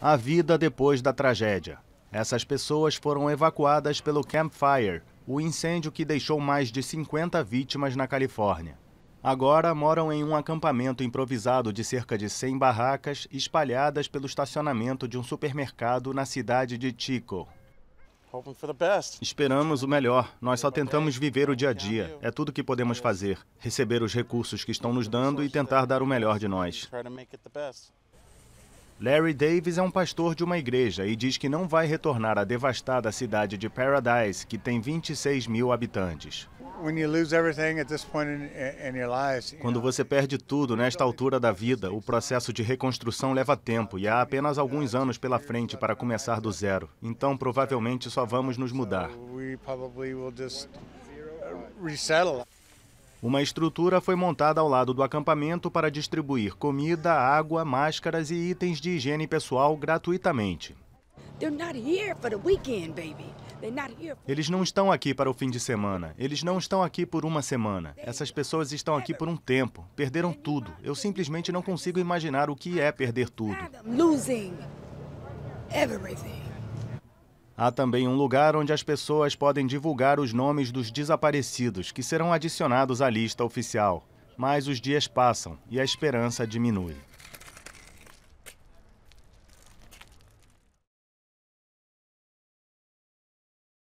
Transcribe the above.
a vida depois da tragédia. Essas pessoas foram evacuadas pelo Camp Fire, o incêndio que deixou mais de 50 vítimas na Califórnia. Agora moram em um acampamento improvisado de cerca de 100 barracas espalhadas pelo estacionamento de um supermercado na cidade de Chico. Esperamos o melhor. Nós só tentamos viver o dia a dia. É tudo que podemos fazer: receber os recursos que estão nos dando e tentar dar o melhor de nós. Larry Davis é um pastor de uma igreja e diz que não vai retornar à devastada cidade de Paradise, que tem 26 mil habitantes. Quando você perde tudo nesta altura da vida, o processo de reconstrução leva tempo e há apenas alguns anos pela frente para começar do zero. Então, provavelmente só vamos nos mudar. Uma estrutura foi montada ao lado do acampamento para distribuir comida, água, máscaras e itens de higiene pessoal gratuitamente. Eles não estão aqui para o fim de semana. Eles não estão aqui por uma semana. Essas pessoas estão aqui por um tempo. Perderam tudo. Eu simplesmente não consigo imaginar o que é perder tudo. Há também um lugar onde as pessoas podem divulgar os nomes dos desaparecidos, que serão adicionados à lista oficial. Mas os dias passam e a esperança diminui.